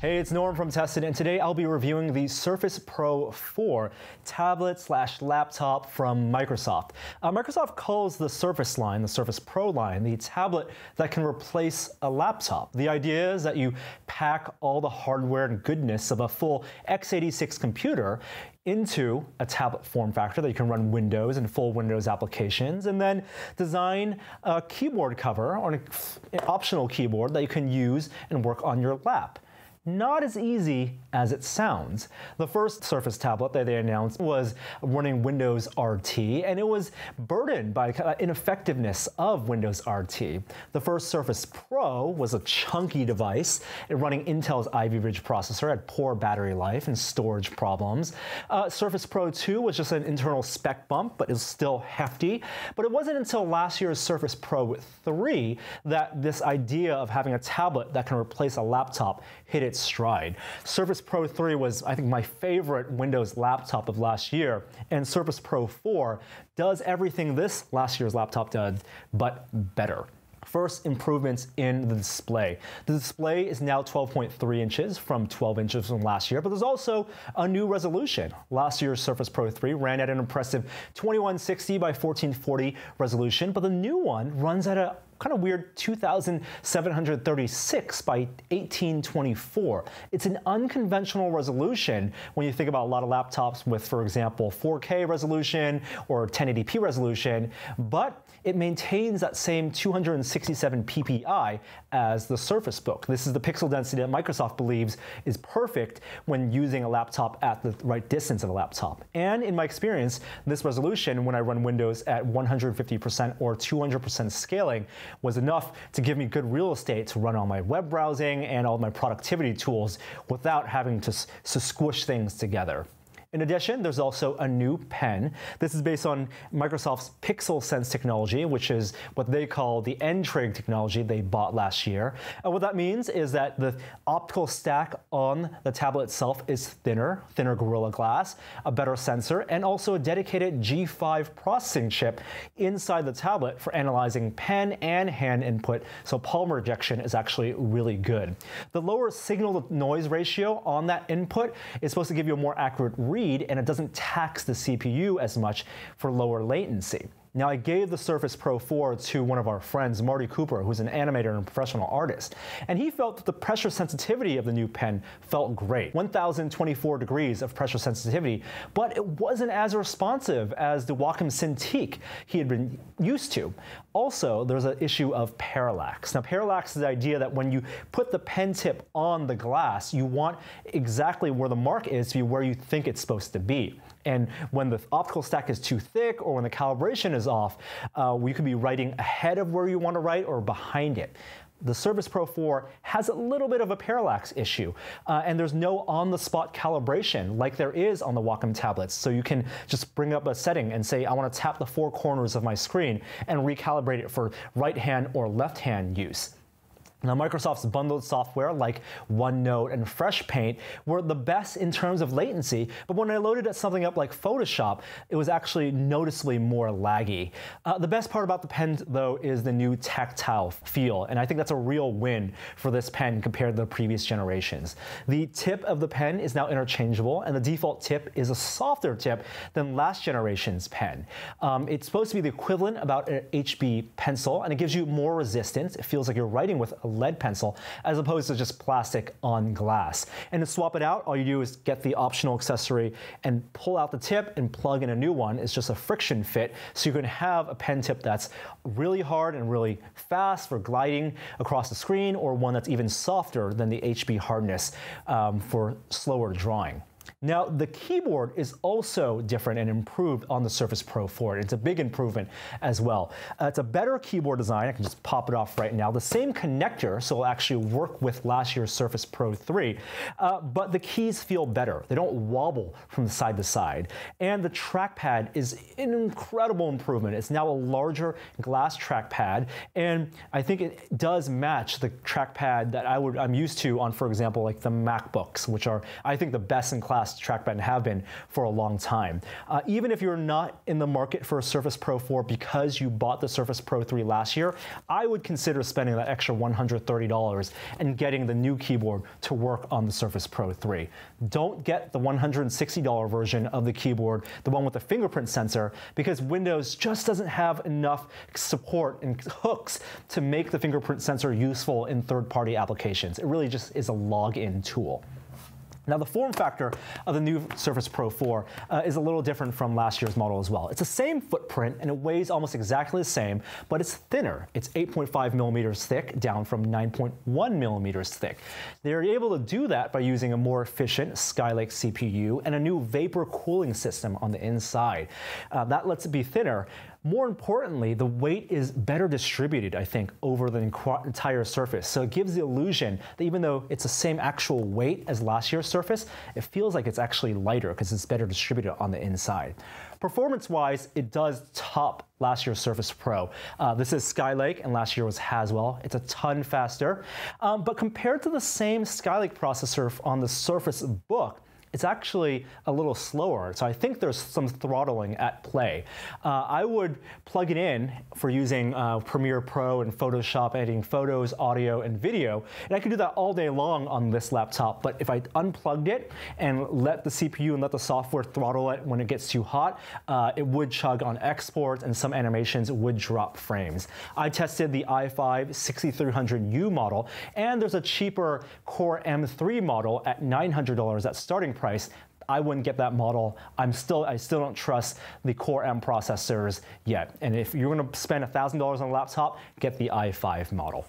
Hey, it's Norm from Tested, and today I'll be reviewing the Surface Pro 4 tablet slash laptop from Microsoft. Uh, Microsoft calls the Surface line, the Surface Pro line, the tablet that can replace a laptop. The idea is that you pack all the hardware and goodness of a full x86 computer into a tablet form factor that you can run Windows and full Windows applications, and then design a keyboard cover or an optional keyboard that you can use and work on your lap not as easy as it sounds. The first Surface tablet that they announced was running Windows RT, and it was burdened by the ineffectiveness of Windows RT. The first Surface Pro was a chunky device running Intel's Ivy Ridge processor had poor battery life and storage problems. Uh, Surface Pro 2 was just an internal spec bump, but is still hefty. But it wasn't until last year's Surface Pro 3 that this idea of having a tablet that can replace a laptop hit its its stride. Surface Pro 3 was, I think, my favorite Windows laptop of last year, and Surface Pro 4 does everything this last year's laptop did, but better. First, improvements in the display. The display is now 12.3 inches from 12 inches from last year, but there's also a new resolution. Last year's Surface Pro 3 ran at an impressive 2160 by 1440 resolution, but the new one runs at a kind of weird 2736 by 1824. It's an unconventional resolution when you think about a lot of laptops with, for example, 4K resolution or 1080p resolution, but it maintains that same 267 ppi as the Surface Book. This is the pixel density that Microsoft believes is perfect when using a laptop at the right distance of a laptop. And in my experience, this resolution, when I run Windows at 150% or 200% scaling, was enough to give me good real estate to run all my web browsing and all my productivity tools without having to, to squish things together. In addition, there's also a new pen. This is based on Microsoft's Pixel Sense technology, which is what they call the N-Trig technology they bought last year. And what that means is that the optical stack on the tablet itself is thinner, thinner Gorilla Glass, a better sensor, and also a dedicated G5 processing chip inside the tablet for analyzing pen and hand input, so palm rejection is actually really good. The lower signal-to-noise ratio on that input is supposed to give you a more accurate read read and it doesn't tax the CPU as much for lower latency. Now, I gave the Surface Pro 4 to one of our friends, Marty Cooper, who's an animator and professional artist, and he felt that the pressure sensitivity of the new pen felt great 1,024 degrees of pressure sensitivity, but it wasn't as responsive as the Wacom Cintiq he had been used to. Also, there's an issue of parallax. Now, parallax is the idea that when you put the pen tip on the glass, you want exactly where the mark is to be where you think it's supposed to be. And when the optical stack is too thick or when the calibration is off, uh, you could be writing ahead of where you want to write or behind it. The Surface Pro 4 has a little bit of a parallax issue, uh, and there's no on the spot calibration like there is on the Wacom tablets. So you can just bring up a setting and say, I want to tap the four corners of my screen and recalibrate it for right hand or left hand use. Now, Microsoft's bundled software like OneNote and FreshPaint were the best in terms of latency, but when I loaded something up like Photoshop, it was actually noticeably more laggy. Uh, the best part about the pen, though, is the new tactile feel, and I think that's a real win for this pen compared to the previous generations. The tip of the pen is now interchangeable, and the default tip is a softer tip than last generation's pen. Um, it's supposed to be the equivalent about an HB pencil, and it gives you more resistance. It feels like you're writing with a lead pencil as opposed to just plastic on glass. And to swap it out, all you do is get the optional accessory and pull out the tip and plug in a new one. It's just a friction fit, so you can have a pen tip that's really hard and really fast for gliding across the screen or one that's even softer than the HB hardness um, for slower drawing. Now, the keyboard is also different and improved on the Surface Pro 4. It's a big improvement as well. Uh, it's a better keyboard design. I can just pop it off right now. The same connector, so it'll actually work with last year's Surface Pro 3, uh, but the keys feel better. They don't wobble from side to side. And the trackpad is an incredible improvement. It's now a larger glass trackpad, and I think it does match the trackpad that I would, I'm used to on, for example, like the MacBooks, which are, I think, the best in class Trackpad have been for a long time. Uh, even if you're not in the market for a Surface Pro 4 because you bought the Surface Pro 3 last year, I would consider spending that extra $130 and getting the new keyboard to work on the Surface Pro 3. Don't get the $160 version of the keyboard, the one with the fingerprint sensor, because Windows just doesn't have enough support and hooks to make the fingerprint sensor useful in third-party applications. It really just is a login tool. Now the form factor of the new Surface Pro 4 uh, is a little different from last year's model as well. It's the same footprint and it weighs almost exactly the same, but it's thinner. It's 8.5 millimeters thick, down from 9.1 millimeters thick. They're able to do that by using a more efficient Skylake CPU and a new vapor cooling system on the inside. Uh, that lets it be thinner, more importantly, the weight is better distributed, I think, over the entire surface. So it gives the illusion that even though it's the same actual weight as last year's surface, it feels like it's actually lighter because it's better distributed on the inside. Performance-wise, it does top last year's Surface Pro. Uh, this is Skylake, and last year was Haswell. It's a ton faster. Um, but compared to the same Skylake processor on the Surface Book, it's actually a little slower. So I think there's some throttling at play. Uh, I would plug it in for using uh, Premiere Pro and Photoshop, editing photos, audio, and video. And I could do that all day long on this laptop. But if I unplugged it and let the CPU and let the software throttle it when it gets too hot, uh, it would chug on exports and some animations would drop frames. I tested the i5 6300U model, and there's a cheaper Core M3 model at $900 at starting price. I wouldn't get that model. I'm still, I still don't trust the Core M processors yet. And if you're gonna spend $1,000 on a laptop, get the i5 model.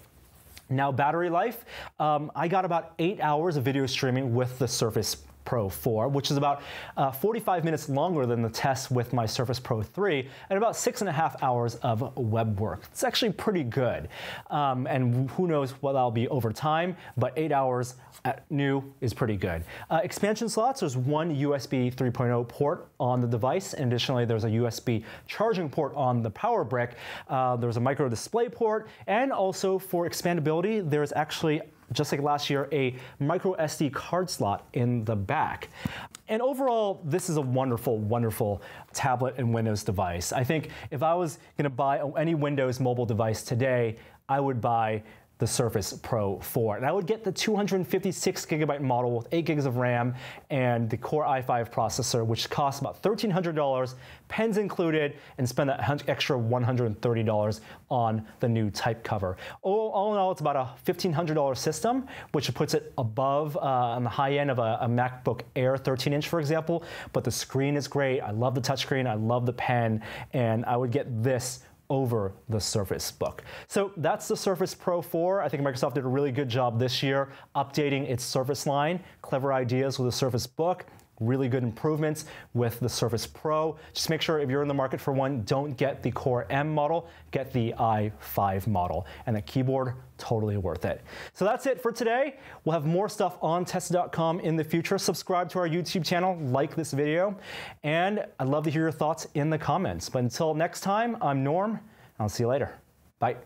Now, battery life, um, I got about eight hours of video streaming with the Surface Pro 4, which is about uh, 45 minutes longer than the test with my Surface Pro 3, and about six and a half hours of web work. It's actually pretty good. Um, and who knows what that'll be over time, but eight hours at new is pretty good. Uh, expansion slots, there's one USB 3.0 port on the device, and additionally, there's a USB charging port on the power brick. Uh, there's a micro display port, and also for expandability, there's actually just like last year, a micro SD card slot in the back. And overall, this is a wonderful, wonderful tablet and Windows device. I think if I was gonna buy any Windows mobile device today, I would buy the Surface Pro 4. And I would get the 256 gigabyte model with 8 gigs of RAM and the Core i5 processor, which costs about $1,300, pens included, and spend that extra $130 on the new type cover. All, all in all, it's about a $1,500 system, which puts it above uh, on the high end of a, a MacBook Air 13 inch, for example. But the screen is great. I love the touchscreen. I love the pen. And I would get this over the Surface Book. So that's the Surface Pro 4. I think Microsoft did a really good job this year updating its Surface line. Clever ideas with the Surface Book really good improvements with the Surface Pro. Just make sure if you're in the market for one, don't get the Core M model, get the i5 model. And the keyboard, totally worth it. So that's it for today. We'll have more stuff on Tesla.com in the future. Subscribe to our YouTube channel, like this video, and I'd love to hear your thoughts in the comments. But until next time, I'm Norm, I'll see you later. Bye.